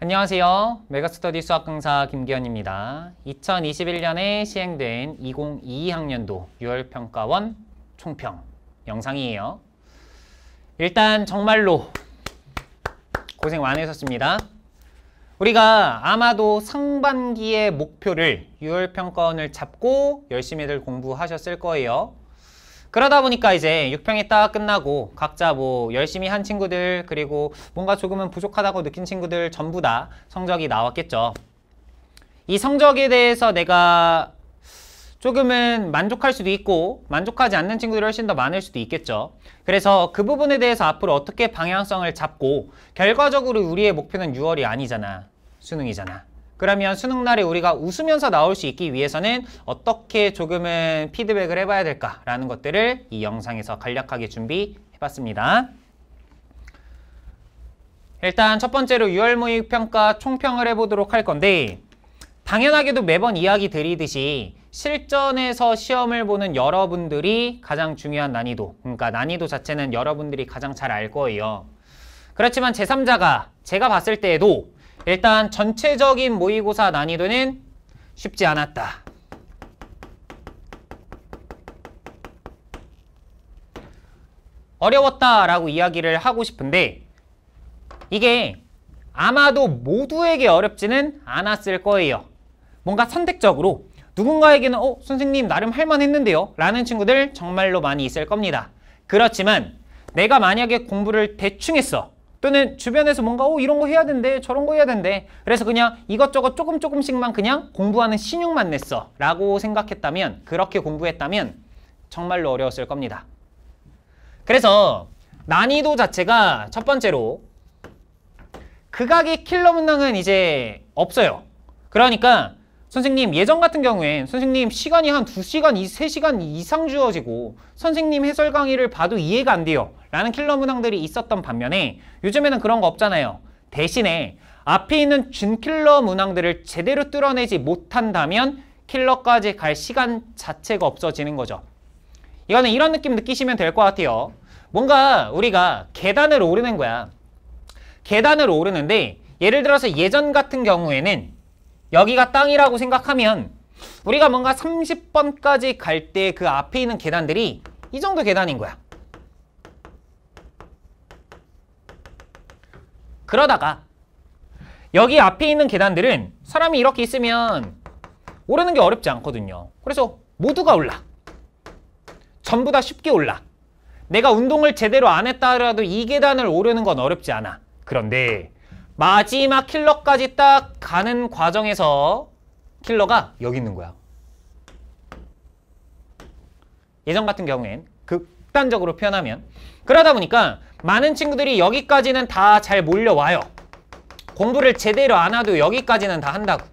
안녕하세요. 메가스터디 수학 강사 김기현입니다. 2021년에 시행된 2022학년도 6월 평가원 총평 영상이에요. 일단 정말로 고생 많으셨습니다. 우리가 아마도 상반기의 목표를 6월 평가원을 잡고 열심히들 공부하셨을 거예요. 그러다 보니까 이제 6평이 딱 끝나고 각자 뭐 열심히 한 친구들 그리고 뭔가 조금은 부족하다고 느낀 친구들 전부 다 성적이 나왔겠죠. 이 성적에 대해서 내가 조금은 만족할 수도 있고 만족하지 않는 친구들이 훨씬 더 많을 수도 있겠죠. 그래서 그 부분에 대해서 앞으로 어떻게 방향성을 잡고 결과적으로 우리의 목표는 6월이 아니잖아. 수능이잖아. 그러면 수능날에 우리가 웃으면서 나올 수 있기 위해서는 어떻게 조금은 피드백을 해봐야 될까라는 것들을 이 영상에서 간략하게 준비해봤습니다. 일단 첫 번째로 6월 모의평가 총평을 해보도록 할 건데 당연하게도 매번 이야기 드리듯이 실전에서 시험을 보는 여러분들이 가장 중요한 난이도 그러니까 난이도 자체는 여러분들이 가장 잘 알 거예요. 그렇지만 제3자가 제가 봤을 때에도 일단 전체적인 모의고사 난이도는 쉽지 않았다. 어려웠다라고 이야기를 하고 싶은데 이게 아마도 모두에게 어렵지는 않았을 거예요. 뭔가 선택적으로 누군가에게는 어 선생님 나름 할만 했는데요 라는 친구들 정말로 많이 있을 겁니다. 그렇지만 내가 만약에 공부를 대충 했어 또는 주변에서 뭔가 어, 이런 거 해야 된대 저런 거 해야 된대 그래서 그냥 이것저것 조금 조금씩만 그냥 공부하는 신용만 냈어 라고 생각했다면 그렇게 공부했다면 정말로 어려웠을 겁니다 그래서 난이도 자체가 첫 번째로 극악의 킬러 문항은 이제 없어요 그러니까 선생님 예전 같은 경우엔 선생님 시간이 한 두시간 3시간 이상 주어지고 선생님 해설 강의를 봐도 이해가 안 돼요 라는 킬러 문항들이 있었던 반면에 요즘에는 그런 거 없잖아요 대신에 앞에 있는 준킬러 문항들을 제대로 뚫어내지 못한다면 킬러까지 갈 시간 자체가 없어지는 거죠 이거는 이런 느낌 느끼시면 될 것 같아요 뭔가 우리가 계단을 오르는 거야 계단을 오르는데 예를 들어서 예전 같은 경우에는 여기가 땅이라고 생각하면 우리가 뭔가 30번까지 갈 때 그 앞에 있는 계단들이 이 정도 계단인 거야. 그러다가 여기 앞에 있는 계단들은 사람이 이렇게 있으면 오르는 게 어렵지 않거든요. 그래서 모두가 올라. 전부 다 쉽게 올라. 내가 운동을 제대로 안 했다 하더라도 이 계단을 오르는 건 어렵지 않아. 그런데 마지막 킬러까지 딱 가는 과정에서 킬러가 여기 있는 거야. 예전 같은 경우엔 극단적으로 표현하면 그러다 보니까 많은 친구들이 여기까지는 다 잘 몰려와요. 공부를 제대로 안해도 여기까지는 다 한다고.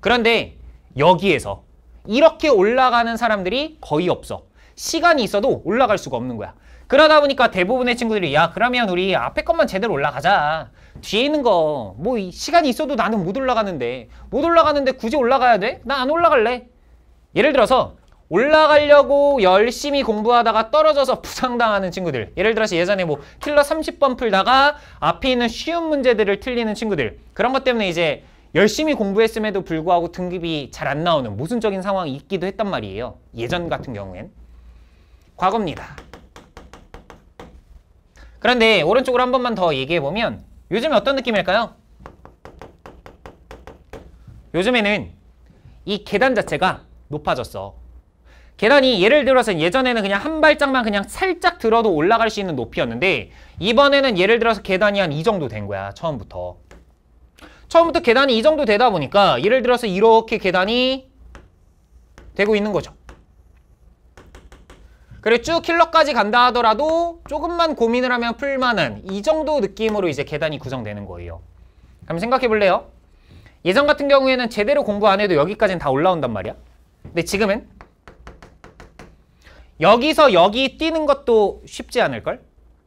그런데 여기에서 이렇게 올라가는 사람들이 거의 없어. 시간이 있어도 올라갈 수가 없는 거야. 그러다 보니까 대부분의 친구들이 야 그러면 우리 앞에 것만 제대로 올라가자. 뒤에 있는 거 뭐 시간이 있어도 나는 못 올라가는데 못 올라가는데 굳이 올라가야 돼? 나 안 올라갈래. 예를 들어서 올라가려고 열심히 공부하다가 떨어져서 부상당하는 친구들 예를 들어서 예전에 뭐 틸러 30번 풀다가 앞에 있는 쉬운 문제들을 틀리는 친구들 그런 것 때문에 이제 열심히 공부했음에도 불구하고 등급이 잘 안 나오는 모순적인 상황이 있기도 했단 말이에요 예전 같은 경우엔 과거입니다 그런데 오른쪽으로 한 번만 더 얘기해보면 요즘에 어떤 느낌일까요? 요즘에는 이 계단 자체가 높아졌어. 계단이 예를 들어서 예전에는 그냥 한 발짝만 그냥 살짝 들어도 올라갈 수 있는 높이였는데 이번에는 예를 들어서 계단이 한 이 정도 된 거야, 처음부터. 처음부터 계단이 이 정도 되다 보니까 예를 들어서 이렇게 계단이 되고 있는 거죠. 그리고 쭉 킬러까지 간다 하더라도 조금만 고민을 하면 풀만한 이 정도 느낌으로 이제 계단이 구성되는 거예요. 그럼 생각해 볼래요? 예전 같은 경우에는 제대로 공부 안 해도 여기까지는 다 올라온단 말이야. 근데 지금은 여기서 여기 뛰는 것도 쉽지 않을걸?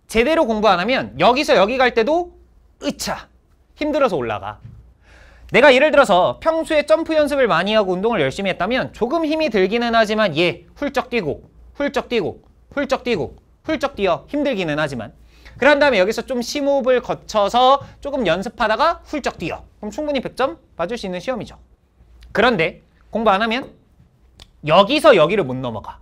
제대로 공부 안 하면 여기서 여기 갈 때도 으차 힘들어서 올라가. 내가 예를 들어서 평소에 점프 연습을 많이 하고 운동을 열심히 했다면 조금 힘이 들기는 하지만 얘 예, 훌쩍 뛰고 훌쩍 뛰고 훌쩍 뛰고 훌쩍 뛰어 힘들기는 하지만 그런 다음에 여기서 좀 심호흡을 거쳐서 조금 연습하다가 훌쩍 뛰어 그럼 충분히 100점 맞을 수 있는 시험이죠 그런데 공부 안 하면 여기서 여기를 못 넘어가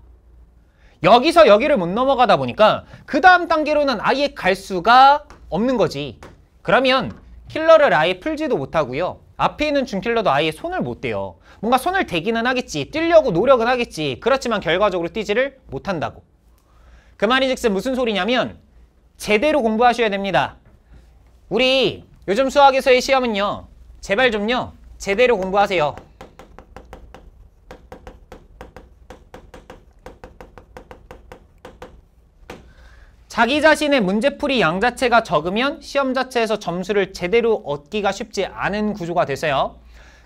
여기서 여기를 못 넘어가다 보니까 그 다음 단계로는 아예 갈 수가 없는 거지 그러면 킬러를 아예 풀지도 못하고요 앞에 있는 중킬러도 아예 손을 못 대요. 뭔가 손을 대기는 하겠지. 뛰려고 노력은 하겠지. 그렇지만 결과적으로 뛰지를 못한다고. 그 말이즉슨 무슨 소리냐면 제대로 공부하셔야 됩니다. 우리 요즘 수학에서의 시험은요. 제발 좀요. 제대로 공부하세요. 자기 자신의 문제풀이 양 자체가 적으면 시험 자체에서 점수를 제대로 얻기가 쉽지 않은 구조가 되세요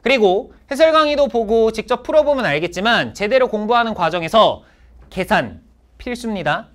그리고 해설 강의도 보고 직접 풀어보면 알겠지만 제대로 공부하는 과정에서 계산 필수입니다.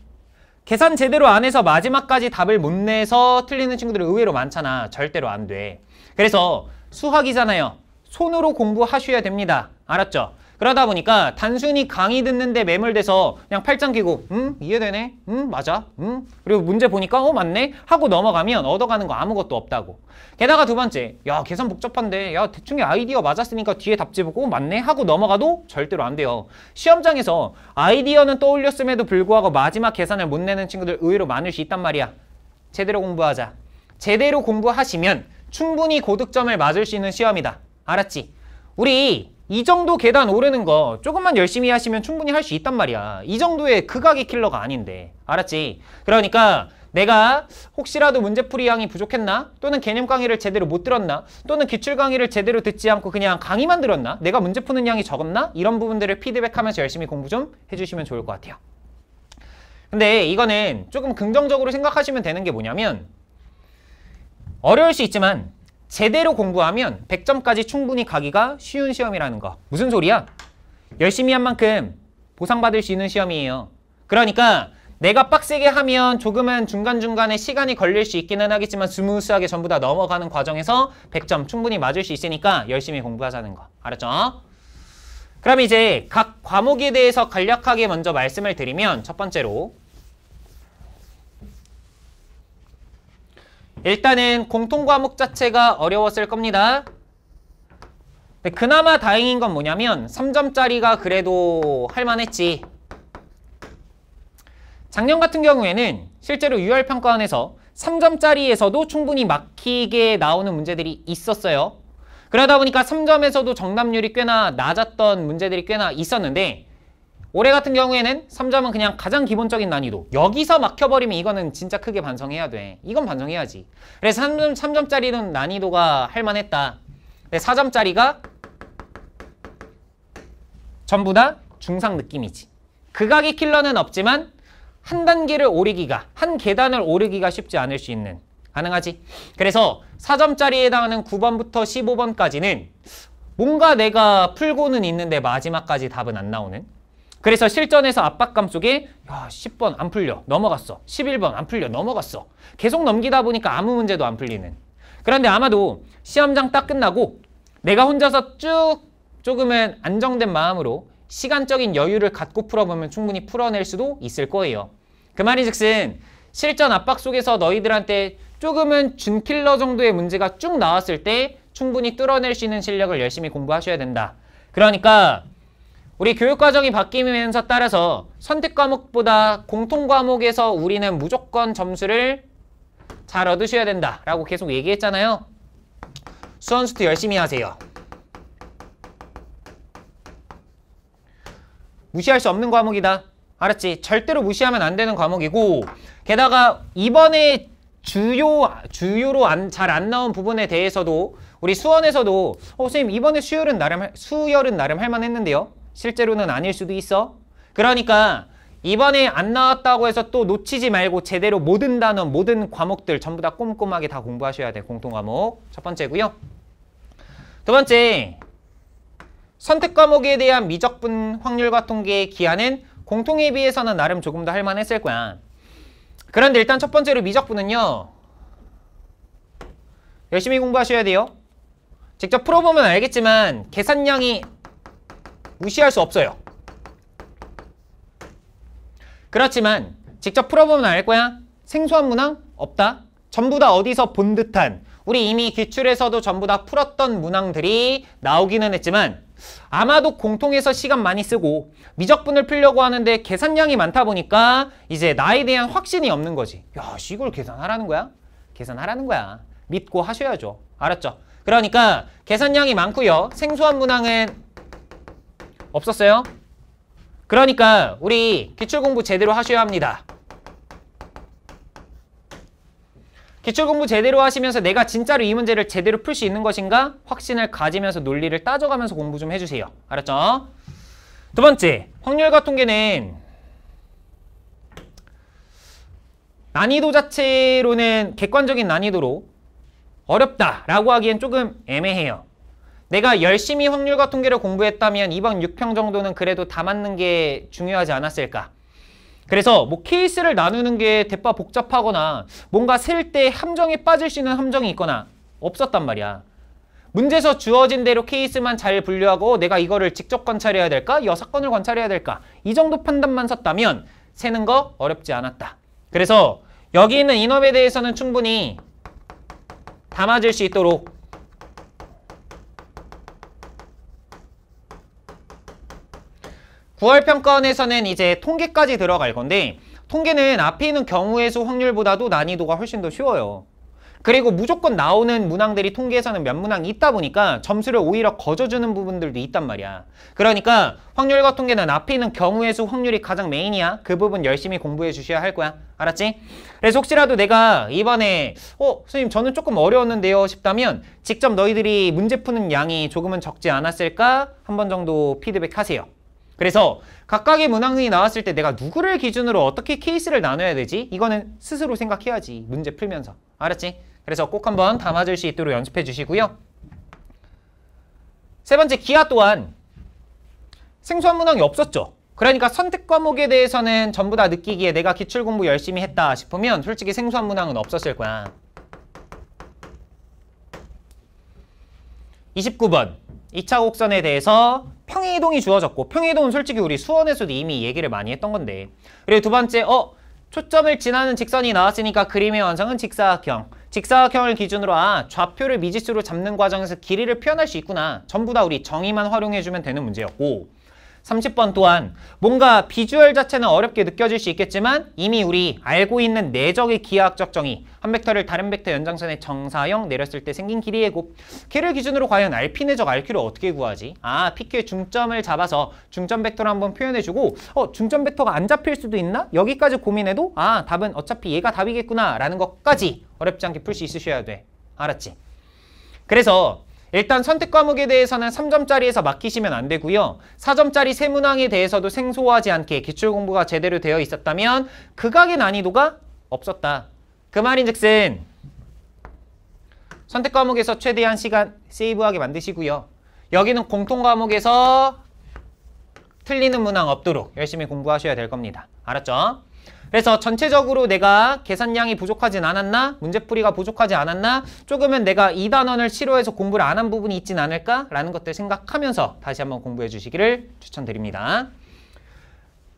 계산 제대로 안 해서 마지막까지 답을 못 내서 틀리는 친구들이 의외로 많잖아. 절대로 안 돼. 그래서 수학이잖아요. 손으로 공부하셔야 됩니다. 알았죠? 그러다 보니까 단순히 강의 듣는데 매몰돼서 그냥 팔짱 끼고 음 이해되네 음 맞아 음 그리고 문제 보니까 어 맞네 하고 넘어가면 얻어가는 거 아무것도 없다고 게다가 두 번째 야 계산 복잡한데 야 대충의 아이디어 맞았으니까 뒤에 답지 보고 어, 맞네 하고 넘어가도 절대로 안 돼요 시험장에서 아이디어는 떠올렸음에도 불구하고 마지막 계산을 못 내는 친구들 의외로 많을 수 있단 말이야 제대로 공부하자 제대로 공부하시면 충분히 고득점을 맞을 수 있는 시험이다 알았지? 우리 이 정도 계단 오르는 거 조금만 열심히 하시면 충분히 할 수 있단 말이야 이 정도의 극악의 킬러가 아닌데 알았지? 그러니까 내가 혹시라도 문제풀이 양이 부족했나? 또는 개념 강의를 제대로 못 들었나? 또는 기출 강의를 제대로 듣지 않고 그냥 강의만 들었나? 내가 문제 푸는 양이 적었나? 이런 부분들을 피드백하면서 열심히 공부 좀 해주시면 좋을 것 같아요 근데 이거는 조금 긍정적으로 생각하시면 되는 게 뭐냐면 어려울 수 있지만 제대로 공부하면 100점까지 충분히 가기가 쉬운 시험이라는 거. 무슨 소리야? 열심히 한 만큼 보상받을 수 있는 시험이에요. 그러니까 내가 빡세게 하면 조금은 중간중간에 시간이 걸릴 수 있기는 하겠지만 스무스하게 전부 다 넘어가는 과정에서 100점 충분히 맞을 수 있으니까 열심히 공부하자는 거. 알았죠? 그럼 이제 각 과목에 대해서 간략하게 먼저 말씀을 드리면 첫 번째로 일단은 공통과목 자체가 어려웠을 겁니다. 근 네, 그나마 다행인 건 뭐냐면 3점짜리가 그래도 할만했지. 작년 같은 경우에는 실제로 UR평가원에서 3점짜리에서도 충분히 막히게 나오는 문제들이 있었어요. 그러다 보니까 3점에서도 정답률이 꽤나 낮았던 문제들이 꽤나 있었는데 올해 같은 경우에는 3점은 그냥 가장 기본적인 난이도 여기서 막혀버리면 이거는 진짜 크게 반성해야 돼 이건 반성해야지 그래서 3점, 3점짜리는 난이도가 할만했다 4점짜리가 전부 다 중상 느낌이지 극악의 그 킬러는 없지만 한 단계를 오르기가 한 계단을 오르기가 쉽지 않을 수 있는 가능하지 그래서 4점짜리에 해당하는 9번부터 15번까지는 뭔가 내가 풀고는 있는데 마지막까지 답은 안 나오는 그래서 실전에서 압박감 속에 야, 10번 안 풀려 넘어갔어 11번 안 풀려 넘어갔어 계속 넘기다 보니까 아무 문제도 안 풀리는 그런데 아마도 시험장 딱 끝나고 내가 혼자서 쭉 조금은 안정된 마음으로 시간적인 여유를 갖고 풀어보면 충분히 풀어낼 수도 있을 거예요 그 말이즉슨 실전 압박 속에서 너희들한테 조금은 준킬러 정도의 문제가 쭉 나왔을 때 충분히 뚫어낼 수 있는 실력을 열심히 공부하셔야 된다 그러니까 우리 교육과정이 바뀌면서 따라서 선택 과목보다 공통 과목에서 우리는 무조건 점수를 잘 얻으셔야 된다라고 계속 얘기했잖아요. 수원수도 열심히 하세요. 무시할 수 없는 과목이다. 알았지? 절대로 무시하면 안 되는 과목이고 게다가 이번에 주요, 주요로 잘 안 나온 부분에 대해서도 우리 수원에서도 어, 선생님 이번에 수열은 나름 수열은 나름 할만했는데요. 실제로는 아닐 수도 있어. 그러니까 이번에 안 나왔다고 해서 또 놓치지 말고 제대로 모든 단어 모든 과목들 전부 다 꼼꼼하게 다 공부하셔야 돼. 공통 과목. 첫 번째고요. 두 번째, 선택 과목에 대한 미적분 확률과 통계의 기한은 공통에 비해서는 나름 조금 더 할만했을 거야. 그런데 일단 첫 번째로 미적분은요. 열심히 공부하셔야 돼요. 직접 풀어보면 알겠지만 계산량이 무시할 수 없어요. 그렇지만 직접 풀어보면 알 거야. 생소한 문항? 없다. 전부 다 어디서 본 듯한 우리 이미 기출에서도 전부 다 풀었던 문항들이 나오기는 했지만 아마도 공통에서 시간 많이 쓰고 미적분을 풀려고 하는데 계산량이 많다 보니까 이제 나에 대한 확신이 없는 거지. 야, 이걸 계산하라는 거야? 계산하라는 거야. 믿고 하셔야죠. 알았죠? 그러니까 계산량이 많고요. 생소한 문항은 없었어요? 그러니까 우리 기출공부 제대로 하셔야 합니다. 기출공부 제대로 하시면서 내가 진짜로 이 문제를 제대로 풀 수 있는 것인가? 확신을 가지면서 논리를 따져가면서 공부 좀 해주세요. 알았죠? 두 번째, 확률과 통계는 난이도 자체로는 객관적인 난이도로 어렵다라고 하기엔 조금 애매해요. 내가 열심히 확률과 통계를 공부했다면 이번 6평 정도는 그래도 다 맞는 게 중요하지 않았을까. 그래서 뭐 케이스를 나누는 게 대파 복잡하거나 뭔가 셀 때 함정에 빠질 수 있는 함정이 있거나 없었단 말이야. 문제에서 주어진 대로 케이스만 잘 분류하고 내가 이거를 직접 관찰해야 될까? 여사건을 관찰해야 될까? 이 정도 판단만 썼다면 세는 거 어렵지 않았다. 그래서 여기 있는 인업에 대해서는 충분히 담아질 수 있도록 부활평가원에서는 이제 통계까지 들어갈 건데 통계는 앞에 있는 경우의 수 확률보다도 난이도가 훨씬 더 쉬워요. 그리고 무조건 나오는 문항들이 통계에서는 몇 문항이 있다 보니까 점수를 오히려 거저주는 부분들도 있단 말이야. 그러니까 확률과 통계는 앞에 있는 경우의 수 확률이 가장 메인이야. 그 부분 열심히 공부해 주셔야 할 거야. 알았지? 그래서 혹시라도 내가 이번에 어? 선생님 저는 조금 어려웠는데요 싶다면 직접 너희들이 문제 푸는 양이 조금은 적지 않았을까? 한 번 정도 피드백하세요. 그래서 각각의 문항이 나왔을 때 내가 누구를 기준으로 어떻게 케이스를 나눠야 되지? 이거는 스스로 생각해야지. 문제 풀면서. 알았지? 그래서 꼭 한번 담아줄 수 있도록 연습해 주시고요. 세 번째, 기하 또한 생소한 문항이 없었죠. 그러니까 선택 과목에 대해서는 전부 다 느끼기에 내가 기출 공부 열심히 했다 싶으면 솔직히 생소한 문항은 없었을 거야. 29번 2차 곡선에 대해서 평행이동이 주어졌고 평행이동은 솔직히 우리 수원에서도 이미 얘기를 많이 했던 건데 그리고 두 번째 어 초점을 지나는 직선이 나왔으니까 그림의 완성은 직사각형 직사각형을 기준으로 아 좌표를 미지수로 잡는 과정에서 길이를 표현할 수 있구나 전부 다 우리 정의만 활용해주면 되는 문제였고 30번 또한 뭔가 비주얼 자체는 어렵게 느껴질 수 있겠지만 이미 우리 알고 있는 내적의 기하학적 정의 한 벡터를 다른 벡터 연장선에 정사형 내렸을 때 생긴 길이의 곱 K를 기준으로 과연 RP 내적 RQ를 어떻게 구하지? 아 PQ의 중점을 잡아서 중점 벡터를 한번 표현해주고 어 중점 벡터가 안 잡힐 수도 있나? 여기까지 고민해도 아 답은 어차피 얘가 답이겠구나 라는 것까지 어렵지 않게 풀 수 있으셔야 돼 알았지? 그래서 일단 선택 과목에 대해서는 3점짜리에서 맡기시면 안 되고요. 4점짜리 세문항에 대해서도 생소하지 않게 기출 공부가 제대로 되어 있었다면 극악의 그 난이도가 없었다. 그 말인즉슨 선택 과목에서 최대한 시간 세이브하게 만드시고요. 여기는 공통 과목에서 틀리는 문항 없도록 열심히 공부하셔야 될 겁니다. 알았죠? 그래서 전체적으로 내가 계산량이 부족하진 않았나? 문제풀이가 부족하지 않았나? 조금은 내가 이 단원을 치료해서 공부를 안 한 부분이 있진 않을까? 라는 것들 생각하면서 다시 한번 공부해 주시기를 추천드립니다.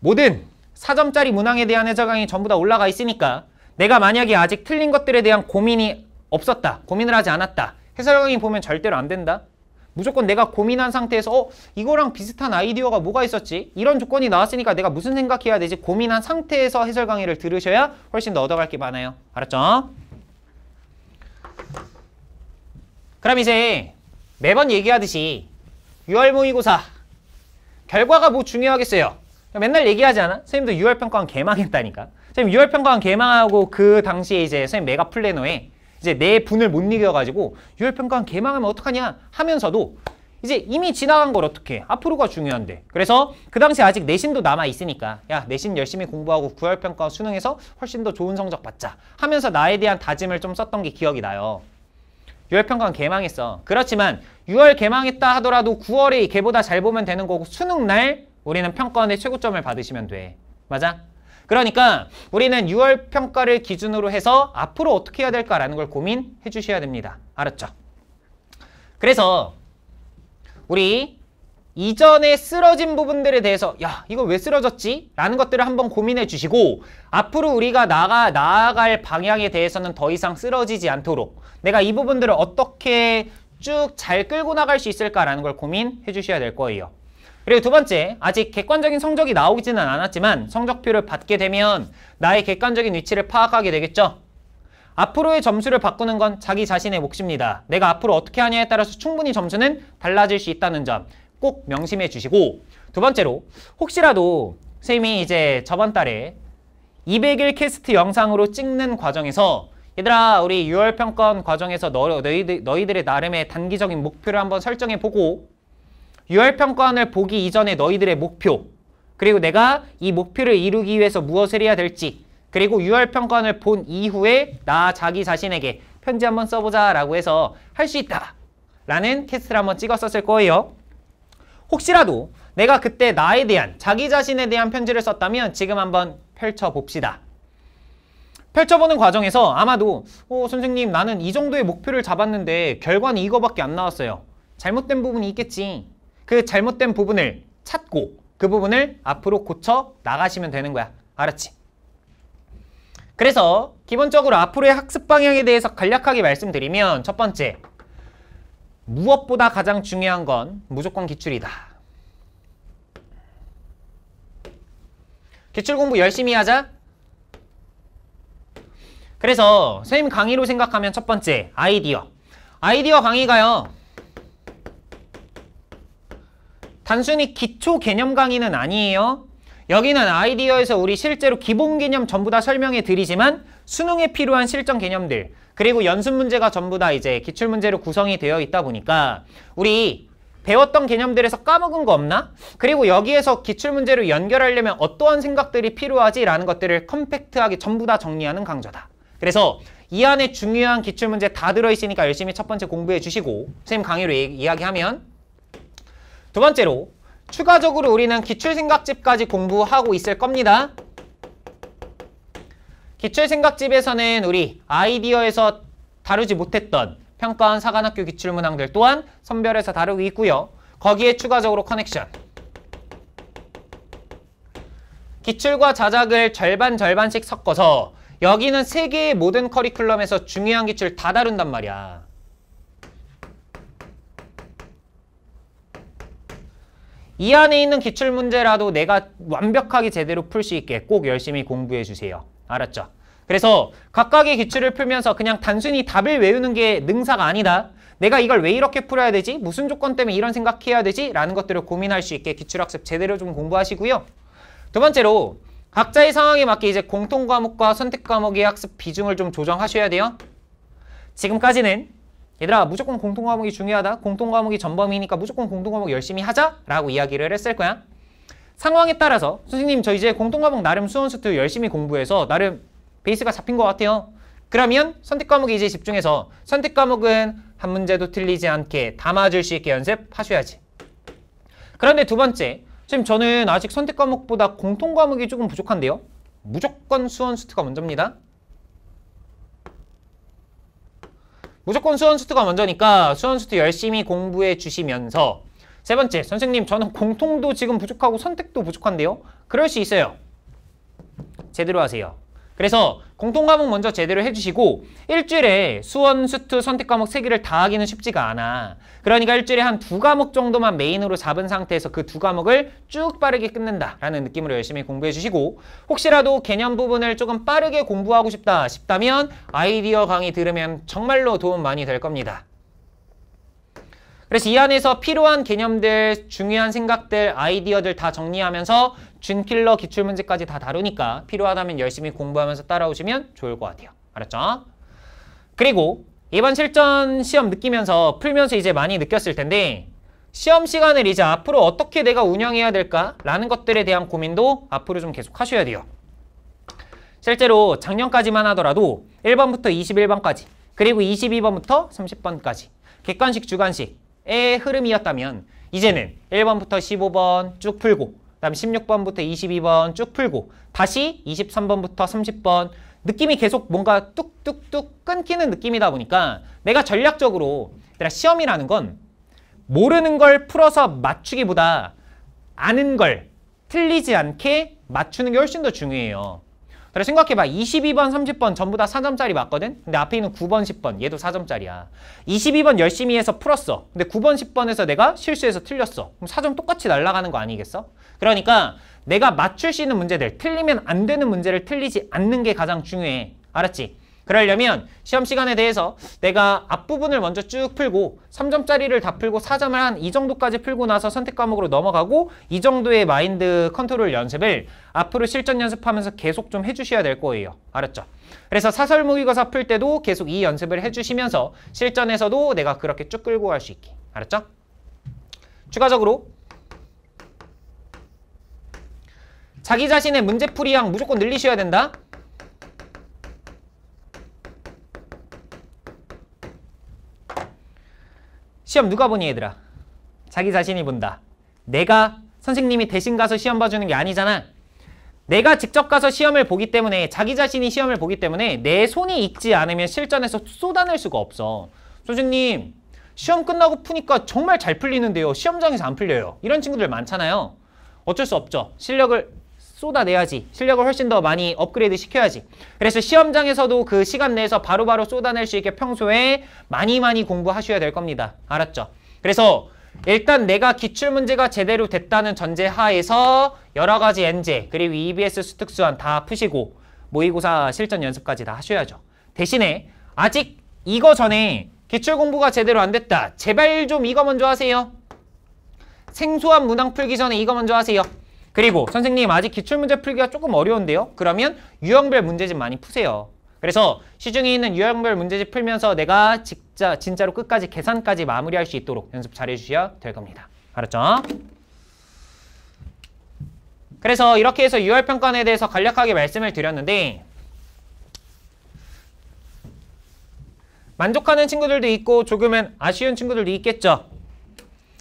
모든 4점짜리 문항에 대한 해설강이 전부 다 올라가 있으니까 내가 만약에 아직 틀린 것들에 대한 고민이 없었다. 고민을 하지 않았다. 해설강의 보면 절대로 안 된다. 무조건 내가 고민한 상태에서 어 이거랑 비슷한 아이디어가 뭐가 있었지 이런 조건이 나왔으니까 내가 무슨 생각해야 되지 고민한 상태에서 해설 강의를 들으셔야 훨씬 더 얻어갈 게 많아요 알았죠? 그럼 이제 매번 얘기하듯이 6월 모의고사 결과가 뭐 중요하겠어요 맨날 얘기하지 않아? 선생님도 6월 평가원 개망했다니까 선생님 6월 평가원 개망하고 그 당시에 이제 선생님 메가 플래너에 이제 내 분을 못 이겨가지고 유혈평가원 개망하면 어떡하냐 하면서도 이제 이미 지나간 걸 어떻게 해? 앞으로가 중요한데 그래서 그 당시 아직 내신도 남아있으니까 야 내신 열심히 공부하고 9월평가 수능에서 훨씬 더 좋은 성적 받자 하면서 나에 대한 다짐을 좀 썼던 게 기억이 나요 6월 평가는 개망했어. 그렇지만 6월 개망했다 하더라도 9월에 걔보다 잘 보면 되는 거고 수능 날 우리는 평가원의 최고점을 받으시면 돼. 맞아? 그러니까 우리는 6월 평가를 기준으로 해서 앞으로 어떻게 해야 될까라는 걸 고민해 주셔야 됩니다. 알았죠? 그래서 우리 이전에 쓰러진 부분들에 대해서 야 이거 왜 쓰러졌지? 라는 것들을 한번 고민해 주시고 앞으로 우리가 나가, 나아갈 방향에 대해서는 더 이상 쓰러지지 않도록 내가 이 부분들을 어떻게 쭉 잘 끌고 나갈 수 있을까라는 걸 고민해 주셔야 될 거예요. 그리고 두 번째, 아직 객관적인 성적이 나오지는 않았지만 성적표를 받게 되면 나의 객관적인 위치를 파악하게 되겠죠. 앞으로의 점수를 바꾸는 건 자기 자신의 몫입니다. 내가 앞으로 어떻게 하냐에 따라서 충분히 점수는 달라질 수 있다는 점 꼭 명심해 주시고 두 번째로 혹시라도 선생님이 이제 저번 달에 200일 캐스트 영상으로 찍는 과정에서 얘들아 우리 6월 평건 과정에서 너, 너희들, 너희들의 나름의 단기적인 목표를 한번 설정해보고 유월평가원을 보기 이전에 너희들의 목표 그리고 내가 이 목표를 이루기 위해서 무엇을 해야 될지 그리고 유월평가원을 본 이후에 나 자기 자신에게 편지 한번 써보자 라고 해서 할 수 있다 라는 캐스트를 한번 찍었었을 거예요 혹시라도 내가 그때 나에 대한 자기 자신에 대한 편지를 썼다면 지금 한번 펼쳐봅시다 펼쳐보는 과정에서 아마도 오 선생님 나는 이 정도의 목표를 잡았는데 결과는 이거밖에 안 나왔어요 잘못된 부분이 있겠지 그 잘못된 부분을 찾고 그 부분을 앞으로 고쳐 나가시면 되는 거야. 알았지? 그래서 기본적으로 앞으로의 학습 방향에 대해서 간략하게 말씀드리면 첫 번째, 무엇보다 가장 중요한 건 무조건 기출이다. 기출 공부 열심히 하자. 그래서 선생님 강의로 생각하면 첫 번째, 아이디어. 아이디어 강의가요. 단순히 기초 개념 강의는 아니에요. 여기는 아이디어에서 우리 실제로 기본 개념 전부 다 설명해 드리지만 수능에 필요한 실전 개념들 그리고 연습 문제가 전부 다 이제 기출 문제로 구성이 되어 있다 보니까 우리 배웠던 개념들에서 까먹은 거 없나? 그리고 여기에서 기출 문제로 연결하려면 어떠한 생각들이 필요하지라는 것들을 컴팩트하게 전부 다 정리하는 강좌다. 그래서 이 안에 중요한 기출 문제 다 들어있으니까 열심히 첫 번째 공부해 주시고 선생님 강의로 이야기하면 두 번째로 추가적으로 우리는 기출생각집까지 공부하고 있을 겁니다. 기출생각집에서는 우리 아이디어에서 다루지 못했던 평가원 사관학교 기출문항들 또한 선별해서 다루고 있고요. 거기에 추가적으로 커넥션. 기출과 자작을 절반 절반씩 섞어서 여기는 세계의 모든 커리큘럼에서 중요한 기출 다 다룬단 말이야. 이 안에 있는 기출문제라도 내가 완벽하게 제대로 풀 수 있게 꼭 열심히 공부해 주세요. 알았죠? 그래서 각각의 기출을 풀면서 그냥 단순히 답을 외우는 게 능사가 아니다. 내가 이걸 왜 이렇게 풀어야 되지? 무슨 조건 때문에 이런 생각해야 되지? 라는 것들을 고민할 수 있게 기출학습 제대로 좀 공부하시고요. 두 번째로 각자의 상황에 맞게 이제 공통과목과 선택과목의 학습 비중을 좀 조정하셔야 돼요. 지금까지는 얘들아 무조건 공통 과목이 중요하다. 공통 과목이 전범이니까 무조건 공통 과목 열심히 하자라고 이야기를 했을 거야. 상황에 따라서 선생님 저 이제 공통 과목 나름 수원수트 열심히 공부해서 나름 베이스가 잡힌 것 같아요. 그러면 선택 과목에 이제 집중해서 선택 과목은 한 문제도 틀리지 않게 담아줄 수 있게 연습하셔야지. 그런데 두 번째, 지금 저는 아직 선택 과목보다 공통 과목이 조금 부족한데요. 무조건 수원 수트가 먼저입니다. 무조건 수원수트가 먼저니까 수원수트 열심히 공부해 주시면서 세 번째, 선생님 저는 공통도 지금 부족하고 선택도 부족한데요? 그럴 수 있어요. 제대로 하세요. 그래서 공통 과목 먼저 제대로 해주시고 일주일에 수원, 수투 선택 과목 세개를다 하기는 쉽지가 않아. 그러니까 일주일에 한 두 과목 정도만 메인으로 잡은 상태에서 그 두 과목을 쭉 빠르게 끝낸다라는 느낌으로 열심히 공부해 주시고 혹시라도 개념 부분을 조금 빠르게 공부하고 싶다 싶다면 아이디어 강의 들으면 정말로 도움 많이 될 겁니다. 그래서 이 안에서 필요한 개념들, 중요한 생각들, 아이디어들 다 정리하면서 준킬러 기출문제까지 다 다루니까 필요하다면 열심히 공부하면서 따라오시면 좋을 것 같아요. 알았죠? 그리고 이번 실전 시험 느끼면서 풀면서 이제 많이 느꼈을 텐데 시험 시간을 이제 앞으로 어떻게 내가 운영해야 될까라는 것들에 대한 고민도 앞으로 좀 계속 하셔야 돼요. 실제로 작년까지만 하더라도 1번부터 21번까지 그리고 22번부터 30번까지 객관식, 주관식의 흐름이었다면 이제는 1번부터 15번 쭉 풀고 다음 16번부터 22번 쭉 풀고 다시 23번부터 30번 느낌이 계속 뭔가 뚝뚝뚝 끊기는 느낌이다 보니까 내가 전략적으로 내가 시험이라는 건 모르는 걸 풀어서 맞추기보다 아는 걸 틀리지 않게 맞추는 게 훨씬 더 중요해요. 그래 생각해봐. 22번, 30번 전부 다 4점짜리 맞거든? 근데 앞에 있는 9번, 10번 얘도 4점짜리야. 22번 열심히 해서 풀었어. 근데 9번, 10번에서 내가 실수해서 틀렸어. 그럼 4점 똑같이 날아가는 거 아니겠어? 그러니까 내가 맞출 수 있는 문제들, 틀리면 안 되는 문제를 틀리지 않는 게 가장 중요해. 알았지? 그러려면 시험 시간에 대해서 내가 앞부분을 먼저 쭉 풀고 3점짜리를 다 풀고 4점을 한 이 정도까지 풀고 나서 선택 과목으로 넘어가고 이 정도의 마인드 컨트롤 연습을 앞으로 실전 연습하면서 계속 좀 해주셔야 될 거예요. 알았죠? 그래서 사설 무기고사풀 때도 계속 이 연습을 해주시면서 실전에서도 내가 그렇게 쭉 끌고 갈 수 있게. 알았죠? 추가적으로 자기 자신의 문제풀이양 무조건 늘리셔야 된다. 시험 누가 보니 얘들아? 자기 자신이 본다. 내가 선생님이 대신 가서 시험 봐주는 게 아니잖아. 내가 직접 가서 시험을 보기 때문에 자기 자신이 시험을 보기 때문에 내 손이 익지 않으면 실전에서 쏟아낼 수가 없어. 선생님 시험 끝나고 푸니까 정말 잘 풀리는데요. 시험장에서 안 풀려요. 이런 친구들 많잖아요. 어쩔 수 없죠. 실력을 쏟아내야지. 실력을 훨씬 더 많이 업그레이드 시켜야지. 그래서 시험장에서도 그 시간 내에서 바로바로 바로 쏟아낼 수 있게 평소에 많이 많이 공부하셔야 될 겁니다. 알았죠? 그래서 일단 내가 기출문제가 제대로 됐다는 전제 하에서 여러 가지 엔제 그리고 EBS 수특수원 다 푸시고 모의고사 실전 연습까지 다 하셔야죠. 대신에 아직 이거 전에 기출 공부가 제대로 안 됐다. 제발 좀 이거 먼저 하세요. 생소한 문항 풀기 전에 이거 먼저 하세요. 그리고 선생님 아직 기출문제 풀기가 조금 어려운데요? 그러면 유형별 문제집 많이 푸세요. 그래서 시중에 있는 유형별 문제집 풀면서 내가 진짜, 진짜로 끝까지 계산까지 마무리할 수 있도록 연습 잘 해주셔야 될 겁니다. 알았죠? 그래서 이렇게 해서 유형평가에 대해서 간략하게 말씀을 드렸는데 만족하는 친구들도 있고 조금은 아쉬운 친구들도 있겠죠.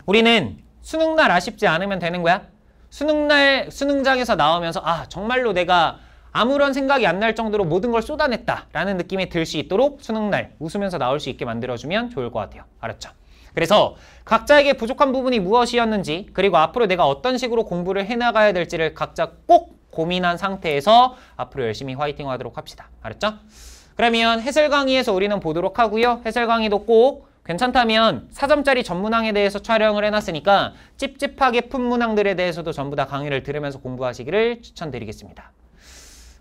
우리는 수능날 아쉽지 않으면 되는 거야. 수능날 수능장에서 나오면서 아 정말로 내가 아무런 생각이 안 날 정도로 모든 걸 쏟아냈다라는 느낌이 들 수 있도록 수능날 웃으면서 나올 수 있게 만들어주면 좋을 것 같아요. 알았죠? 그래서 각자에게 부족한 부분이 무엇이었는지 그리고 앞으로 내가 어떤 식으로 공부를 해나가야 될지를 각자 꼭 고민한 상태에서 앞으로 열심히 화이팅 하도록 합시다. 알았죠? 그러면 해설 강의에서 우리는 보도록 하고요. 해설 강의도 꼭 괜찮다면 4점짜리 전문항에 대해서 촬영을 해놨으니까 찝찝하게 푼 문항들에 대해서도 전부 다 강의를 들으면서 공부하시기를 추천드리겠습니다.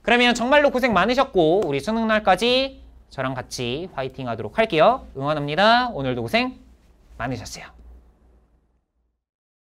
그러면 정말로 고생 많으셨고 우리 수능 날까지 저랑 같이 화이팅 하도록 할게요. 응원합니다. 오늘도 고생 많으셨어요.